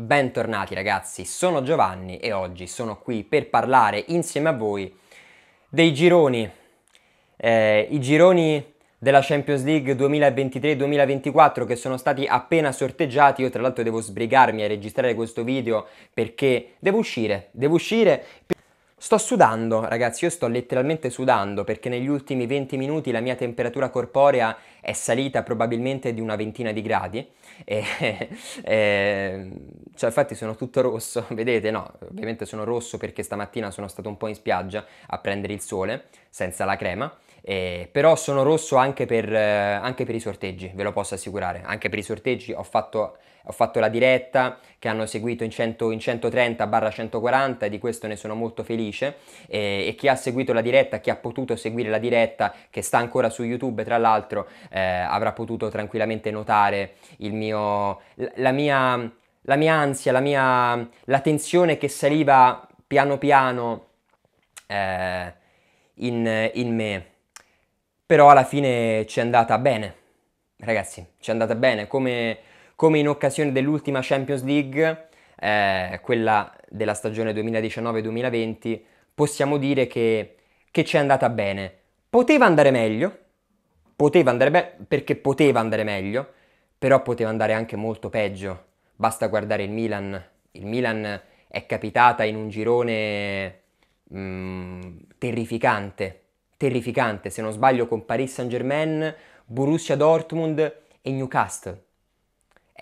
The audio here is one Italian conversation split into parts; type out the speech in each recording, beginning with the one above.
Bentornati ragazzi, sono Giovanni e oggi sono qui per parlare insieme a voi dei gironi, eh, i gironi della Champions League 2023-2024 che sono stati appena sorteggiati. Io tra l'altro devo sbrigarmi a registrare questo video perché devo uscire, devo uscire. Per Sto sudando, ragazzi, io sto letteralmente sudando perché negli ultimi 20 minuti la mia temperatura corporea è salita probabilmente di una ventina di gradi. E, e, cioè, infatti sono tutto rosso, vedete? No, ovviamente sono rosso perché stamattina sono stato un po' in spiaggia a prendere il sole senza la crema. Eh, però sono rosso anche per, eh, anche per i sorteggi, ve lo posso assicurare. Anche per i sorteggi ho fatto ho fatto la diretta, che hanno seguito in, in 130-140 e di questo ne sono molto felice e, e, chi ha seguito la diretta, chi ha potuto seguire la diretta, che sta ancora su YouTube tra l'altro, eh, avrà potuto tranquillamente notare il mio, la, mia, la mia ansia, la, mia, la tensione che saliva piano piano eh, in, in me. Però alla fine ci è andata bene, ragazzi, ci è andata bene, come come in occasione dell'ultima Champions League, eh, quella della stagione 2019-2020, possiamo dire che, che ci è andata bene. Poteva andare meglio, poteva andare bene perché poteva andare meglio, però poteva andare anche molto peggio. Basta guardare il Milan. Il Milan è capitata in un girone mh, mm, terrificante, terrificante, se non sbaglio con Paris Saint-Germain, Borussia Dortmund e Newcastle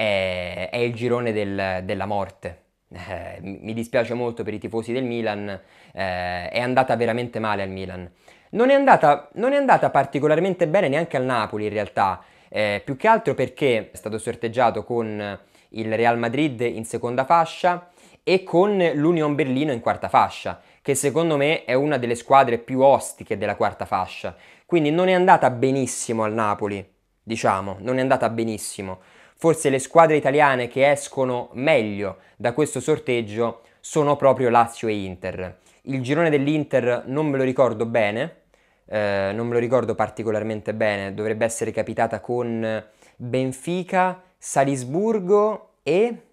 è, è il girone del, della morte. Eh, mi dispiace molto per i tifosi del Milan, eh, è andata veramente male al Milan. Non è, andata, non è andata particolarmente bene neanche al Napoli in realtà, eh, più che altro perché è stato sorteggiato con il Real Madrid in seconda fascia e con l'Union Berlino in quarta fascia, che secondo me è una delle squadre più ostiche della quarta fascia. Quindi non è andata benissimo al Napoli, diciamo, non è andata benissimo. Forse le squadre italiane che escono meglio da questo sorteggio sono proprio Lazio e Inter. Il girone dell'Inter non me lo ricordo bene, eh, non me lo ricordo particolarmente bene, dovrebbe essere capitata con Benfica, Salisburgo e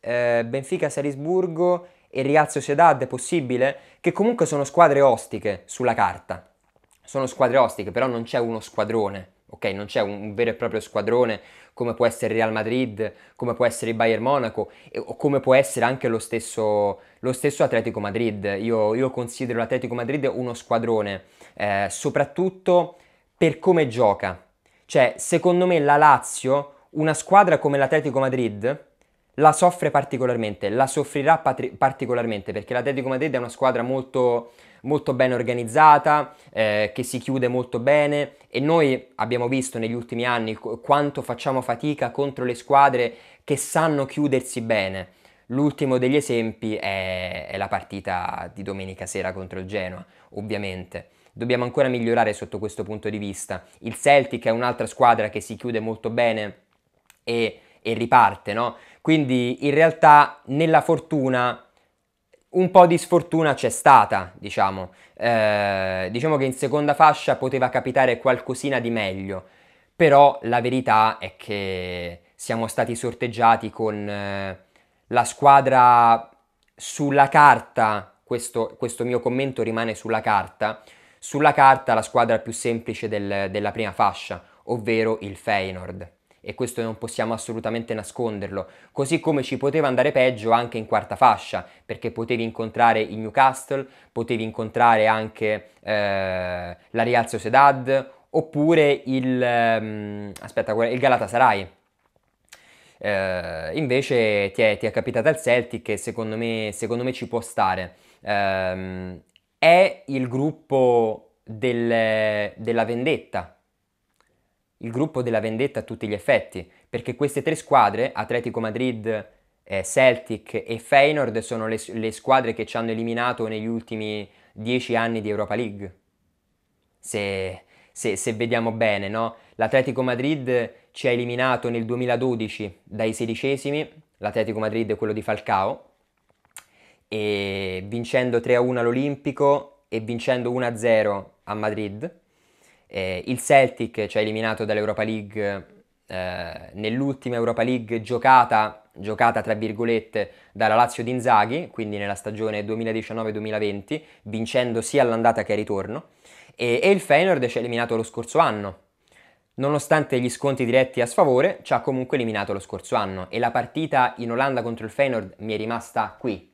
eh, Benfica, Salisburgo e Riazzo Sedad, è possibile? Che comunque sono squadre ostiche sulla carta. Sono squadre ostiche, però non c'è uno squadrone ok? Non c'è un, vero e proprio squadrone come può essere il Real Madrid, come può essere il Bayern Monaco e, o come può essere anche lo stesso, lo stesso Atletico Madrid. Io, io, considero l'Atletico Madrid uno squadrone, eh, soprattutto per come gioca. Cioè, secondo me la Lazio, una squadra come l'Atletico Madrid, la soffre particolarmente, la soffrirà patri- particolarmente perché l'Atletico Madrid è una squadra molto molto ben organizzata, eh, che si chiude molto bene e noi abbiamo visto negli ultimi anni quanto facciamo fatica contro le squadre che sanno chiudersi bene. L'ultimo degli esempi è, è la partita di domenica sera contro il Genoa, ovviamente. Dobbiamo ancora migliorare sotto questo punto di vista. Il Celtic è un'altra squadra che si chiude molto bene e, e riparte, no? Quindi in realtà nella fortuna un po' di sfortuna c'è stata, diciamo. Eh, diciamo che in seconda fascia poteva capitare qualcosina di meglio, però la verità è che siamo stati sorteggiati con eh, la squadra sulla carta, questo, questo, mio commento rimane sulla carta, sulla carta la squadra più semplice del, della prima fascia, ovvero il Feyenoord e questo non possiamo assolutamente nasconderlo, così come ci poteva andare peggio anche in quarta fascia, perché potevi incontrare il Newcastle, potevi incontrare anche eh, la Real Sociedad oppure il, ehm, aspetta, il Galatasaray. Eh, invece ti è, ti è capitata il Celtic e secondo me, secondo me ci può stare. Eh, è il gruppo del, della vendetta il gruppo della vendetta a tutti gli effetti, perché queste tre squadre, Atletico Madrid, eh, Celtic e Feyenoord, sono le, le squadre che ci hanno eliminato negli ultimi dieci anni di Europa League. Se, se, se, vediamo bene, no? L'Atletico Madrid ci ha eliminato nel 2012 dai sedicesimi, l'Atletico Madrid è quello di Falcao, e vincendo 3-1 all'Olimpico e vincendo 1-0 a Madrid. Eh, il Celtic ci cioè ha eliminato dall'Europa League eh, nell'ultima Europa League giocata, giocata tra virgolette dalla Lazio di quindi nella stagione 2019-2020, vincendo sia all'andata che al ritorno, e, e il Feyenoord ci ha eliminato lo scorso anno. Nonostante gli sconti diretti a sfavore, ci ha comunque eliminato lo scorso anno e la partita in Olanda contro il Feyenoord mi è rimasta qui,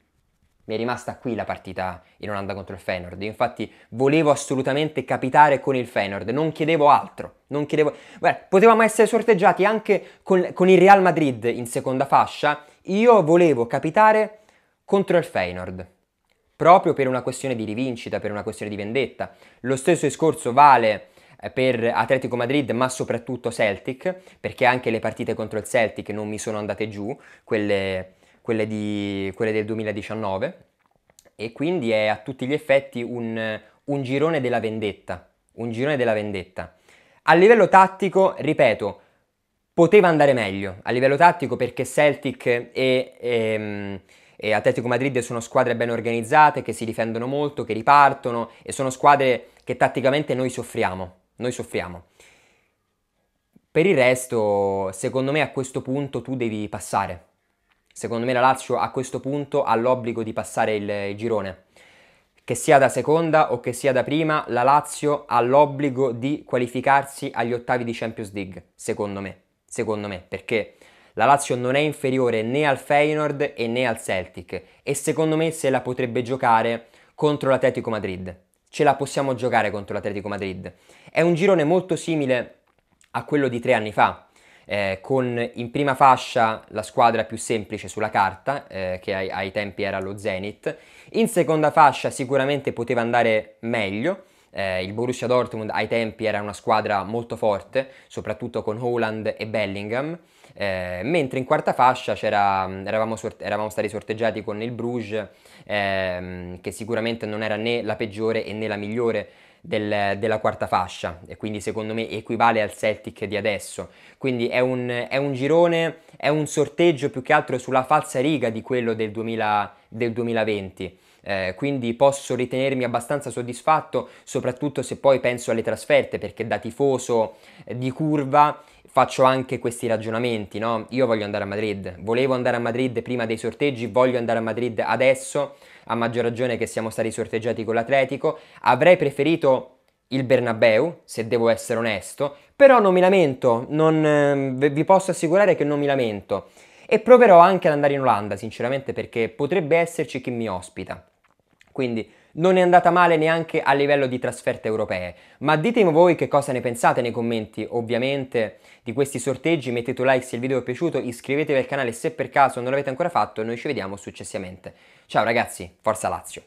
mi è rimasta qui la partita in Olanda contro il Feyenoord, infatti volevo assolutamente capitare con il Feyenoord, non chiedevo altro, non chiedevo... Beh, potevamo essere sorteggiati anche con, con il Real Madrid in seconda fascia, io volevo capitare contro il Feyenoord, proprio per una questione di rivincita, per una questione di vendetta. Lo stesso discorso vale eh, per Atletico Madrid, ma soprattutto Celtic, perché anche le partite contro il Celtic non mi sono andate giù, quelle quelle, di, quelle del 2019 e quindi è a tutti gli effetti un, un girone della vendetta, un girone della vendetta. A livello tattico, ripeto, poteva andare meglio a livello tattico perché Celtic e, e, ehm, e, Atletico Madrid sono squadre ben organizzate, che si difendono molto, che ripartono e sono squadre che tatticamente noi soffriamo, noi soffriamo. Per il resto, secondo me a questo punto tu devi passare, Secondo me la Lazio a questo punto ha l'obbligo di passare il, girone. Che sia da seconda o che sia da prima, la Lazio ha l'obbligo di qualificarsi agli ottavi di Champions League, secondo me. Secondo me, perché la Lazio non è inferiore né al Feyenoord e né al Celtic e secondo me se la potrebbe giocare contro l'Atletico Madrid. Ce la possiamo giocare contro l'Atletico Madrid. È un girone molto simile a quello di tre anni fa, eh, con in prima fascia la squadra più semplice sulla carta, eh, che ai, ai, tempi era lo Zenit, in seconda fascia sicuramente poteva andare meglio, eh, il Borussia Dortmund ai tempi era una squadra molto forte, soprattutto con Holland e Bellingham, eh, mentre in quarta fascia eravamo, sort- eravamo, stati sorteggiati con il Bruges, ehm, che sicuramente non era né la peggiore né la migliore del, della quarta fascia e quindi secondo me equivale al Celtic di adesso. Quindi è un, è un girone, è un sorteggio più che altro sulla falsa riga di quello del, 2000, del 2020. Eh, quindi posso ritenermi abbastanza soddisfatto, soprattutto se poi penso alle trasferte, perché da tifoso eh, di curva faccio anche questi ragionamenti, no? Io voglio andare a Madrid, volevo andare a Madrid prima dei sorteggi, voglio andare a Madrid adesso, a maggior ragione che siamo stati sorteggiati con l'Atletico, avrei preferito il Bernabeu, se devo essere onesto, però non mi lamento, non, ehm, vi posso assicurare che non mi lamento e proverò anche ad andare in Olanda, sinceramente, perché potrebbe esserci chi mi ospita. Quindi non è andata male neanche a livello di trasferte europee. Ma ditemi voi che cosa ne pensate nei commenti, ovviamente, di questi sorteggi. Mettete un like se il video vi è piaciuto, iscrivetevi al canale se per caso non l'avete ancora fatto e noi ci vediamo successivamente. Ciao ragazzi, forza Lazio!